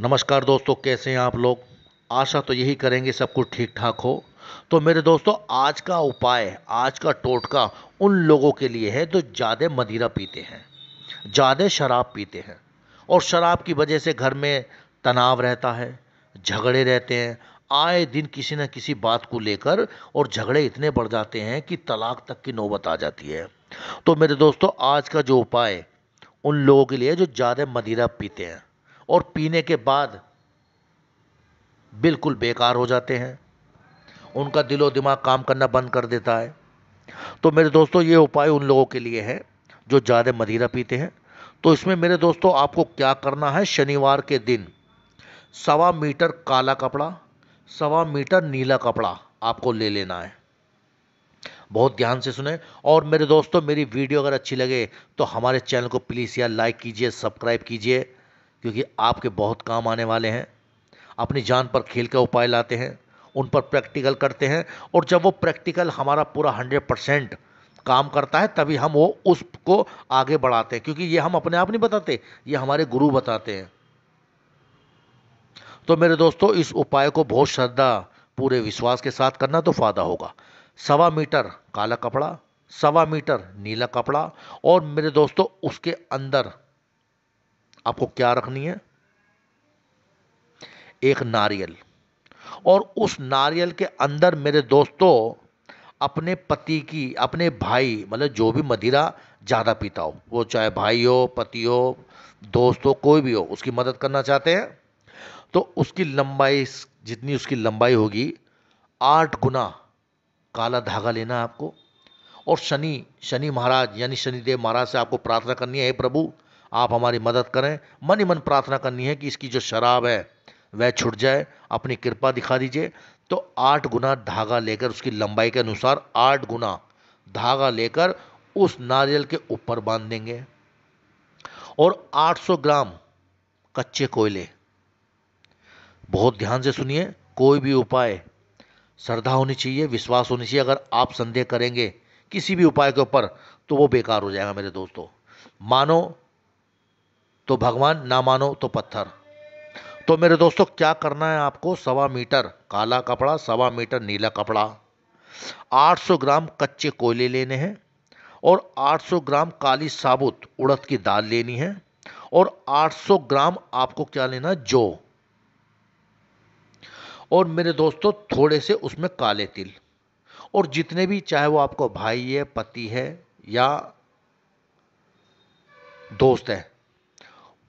नमस्कार दोस्तों कैसे हैं आप लोग आशा तो यही करेंगे सब कुछ ठीक ठाक हो तो मेरे दोस्तों आज का उपाय आज का टोटका उन लोगों के लिए है जो ज़्यादा मदिरा पीते हैं ज़्यादा शराब पीते हैं और शराब की वजह से घर में तनाव रहता है झगड़े रहते हैं आए दिन किसी न किसी बात को लेकर और झगड़े इतने बढ़ जाते हैं कि तलाक तक की नौबत आ जाती है तो मेरे दोस्तों आज का जो उपाय उन लोगों के लिए जो ज़्यादा मदिरा पीते हैं और पीने के बाद बिल्कुल बेकार हो जाते हैं उनका दिलो दिमाग काम करना बंद कर देता है तो मेरे दोस्तों ये उपाय उन लोगों के लिए है जो ज़्यादा मदिरा पीते हैं तो इसमें मेरे दोस्तों आपको क्या करना है शनिवार के दिन सवा मीटर काला कपड़ा सवा मीटर नीला कपड़ा आपको ले लेना है बहुत ध्यान से सुने और मेरे दोस्तों मेरी वीडियो अगर अच्छी लगे तो हमारे चैनल को प्लीज़ यार लाइक कीजिए सब्सक्राइब कीजिए क्योंकि आपके बहुत काम आने वाले हैं अपनी जान पर खेल का उपाय लाते हैं उन पर प्रैक्टिकल करते हैं और जब वो प्रैक्टिकल हमारा पूरा हंड्रेड परसेंट काम करता है तभी हम वो उसको आगे बढ़ाते हैं क्योंकि ये हम अपने आप नहीं बताते ये हमारे गुरु बताते हैं तो मेरे दोस्तों इस उपाय को बहुत श्रद्धा पूरे विश्वास के साथ करना तो फायदा होगा सवा मीटर काला कपड़ा सवा मीटर नीला कपड़ा और मेरे दोस्तों उसके अंदर आपको क्या रखनी है एक नारियल और उस नारियल के अंदर मेरे दोस्तों अपने पति की अपने भाई मतलब जो भी मदिरा ज़्यादा पीता हो वो चाहे भाई हो पति हो दोस्त हो कोई भी हो उसकी मदद करना चाहते हैं तो उसकी लंबाई जितनी उसकी लंबाई होगी आठ गुना काला धागा लेना है आपको और शनि शनि महाराज यानी शनिदेव महाराज से आपको प्रार्थना करनी है हे प्रभु आप हमारी मदद करें मन ही मन प्रार्थना करनी है कि इसकी जो शराब है वह छुट जाए अपनी कृपा दिखा दीजिए तो आठ गुना धागा लेकर उसकी लंबाई के अनुसार आठ गुना धागा लेकर उस नारियल के ऊपर बांध देंगे और 800 ग्राम कच्चे कोयले बहुत ध्यान से सुनिए कोई भी उपाय श्रद्धा होनी चाहिए विश्वास होनी चाहिए अगर आप संदेह करेंगे किसी भी उपाय के ऊपर तो वो बेकार हो जाएगा मेरे दोस्तों मानो तो भगवान ना मानो तो पत्थर तो मेरे दोस्तों क्या करना है आपको सवा मीटर काला कपड़ा सवा मीटर नीला कपड़ा 800 ग्राम कच्चे कोयले लेने हैं और 800 ग्राम काली साबुत उड़द की दाल लेनी है और 800 ग्राम आपको क्या लेना है जो और मेरे दोस्तों थोड़े से उसमें काले तिल और जितने भी चाहे वो आपको भाई है पति है या दोस्त है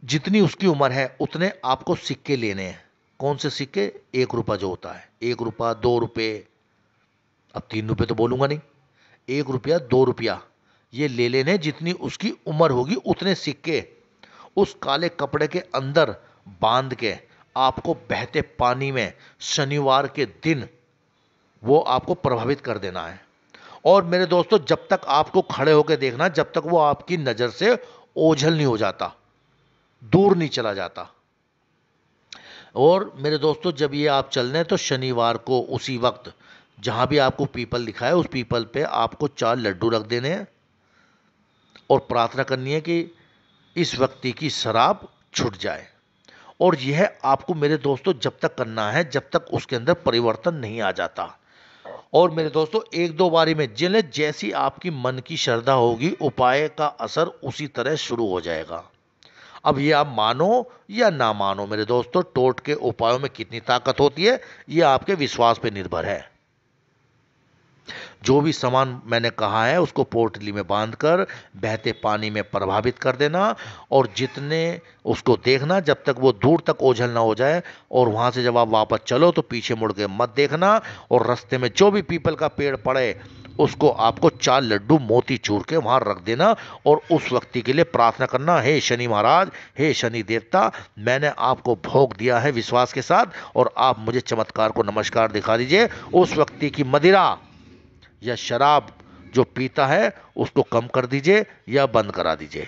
जितनी उसकी उम्र है उतने आपको सिक्के लेने हैं कौन से सिक्के एक रुपया जो होता है एक रुपया दो रुपये अब तीन रुपये तो बोलूँगा नहीं एक रुपया दो रुपया ये ले लेने जितनी उसकी उम्र होगी उतने सिक्के उस काले कपड़े के अंदर बांध के आपको बहते पानी में शनिवार के दिन वो आपको प्रभावित कर देना है और मेरे दोस्तों जब तक आपको खड़े होकर देखना जब तक वो आपकी नज़र से ओझल नहीं हो जाता दूर नहीं चला जाता और मेरे दोस्तों जब ये आप चल रहे हैं तो शनिवार को उसी वक्त जहां भी आपको पीपल लिखा है उस पीपल पे आपको चार लड्डू रख देने हैं और प्रार्थना करनी है कि इस व्यक्ति की शराब छुट जाए और यह आपको मेरे दोस्तों जब तक करना है जब तक उसके अंदर परिवर्तन नहीं आ जाता और मेरे दोस्तों एक दो बारी में जिन्हें जैसी आपकी मन की श्रद्धा होगी उपाय का असर उसी तरह शुरू हो जाएगा अब ये आप मानो या ना मानो मेरे दोस्तों टोट के उपायों में कितनी ताकत होती है ये आपके विश्वास पर निर्भर है जो भी सामान मैंने कहा है उसको पोटली में बांधकर बहते पानी में प्रभावित कर देना और जितने उसको देखना जब तक वो दूर तक ओझल ना हो जाए और वहाँ से जब आप वापस चलो तो पीछे मुड़ के मत देखना और रास्ते में जो भी पीपल का पेड़ पड़े उसको आपको चार लड्डू मोती चूर के वहाँ रख देना और उस व्यक्ति के लिए प्रार्थना करना हे शनि महाराज हे शनि देवता मैंने आपको भोग दिया है विश्वास के साथ और आप मुझे चमत्कार को नमस्कार दिखा दीजिए उस व्यक्ति की मदिरा या शराब जो पीता है उसको कम कर दीजिए या बंद करा दीजिए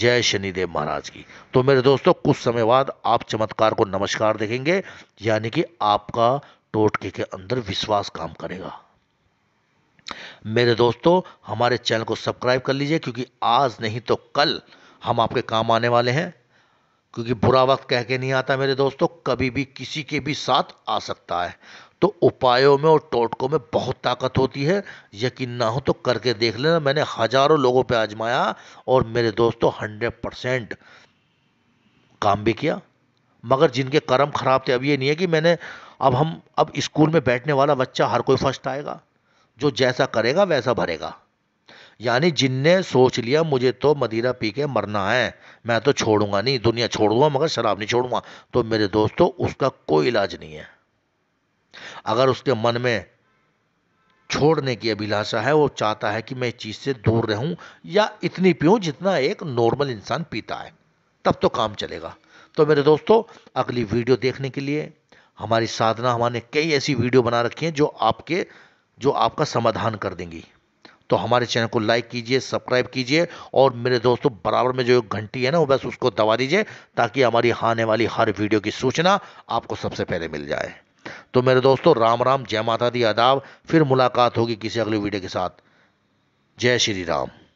जय शनिदेव महाराज की तो मेरे दोस्तों कुछ समय बाद आप चमत्कार को नमस्कार देखेंगे यानी कि आपका टोटके के अंदर विश्वास काम करेगा मेरे दोस्तों हमारे चैनल को सब्सक्राइब कर लीजिए क्योंकि आज नहीं तो कल हम आपके काम आने वाले हैं क्योंकि बुरा वक्त कह के नहीं आता मेरे दोस्तों कभी भी किसी के भी साथ आ सकता है तो उपायों में और टोटकों में बहुत ताकत होती है यकीन ना हो तो करके देख लेना मैंने हजारों लोगों पे आजमाया और मेरे दोस्तों हंड्रेड परसेंट काम भी किया मगर जिनके कर्म खराब थे अब ये नहीं है कि मैंने अब हम अब स्कूल में बैठने वाला बच्चा हर कोई फर्स्ट आएगा जो जैसा करेगा वैसा भरेगा यानी जिनने सोच लिया मुझे तो मदिरा पी के मरना है मैं तो छोड़ूंगा नहीं दुनिया छोड़ूंगा मगर शराब नहीं छोड़ूंगा तो मेरे दोस्तों उसका कोई इलाज नहीं है अगर उसके मन में छोड़ने की अभिलाषा है वो चाहता है कि मैं इस चीज़ से दूर रहूं या इतनी पीऊं जितना एक नॉर्मल इंसान पीता है तब तो काम चलेगा तो मेरे दोस्तों अगली वीडियो देखने के लिए हमारी साधना हमारे कई ऐसी वीडियो बना रखी हैं जो आपके जो आपका समाधान कर देंगी तो हमारे चैनल को लाइक कीजिए सब्सक्राइब कीजिए और मेरे दोस्तों बराबर में जो घंटी है ना वो बस उसको दबा दीजिए ताकि हमारी आने वाली हर वीडियो की सूचना आपको सबसे पहले मिल जाए तो मेरे दोस्तों राम राम जय माता दी आदाब फिर मुलाकात होगी किसी अगली वीडियो के साथ जय श्री राम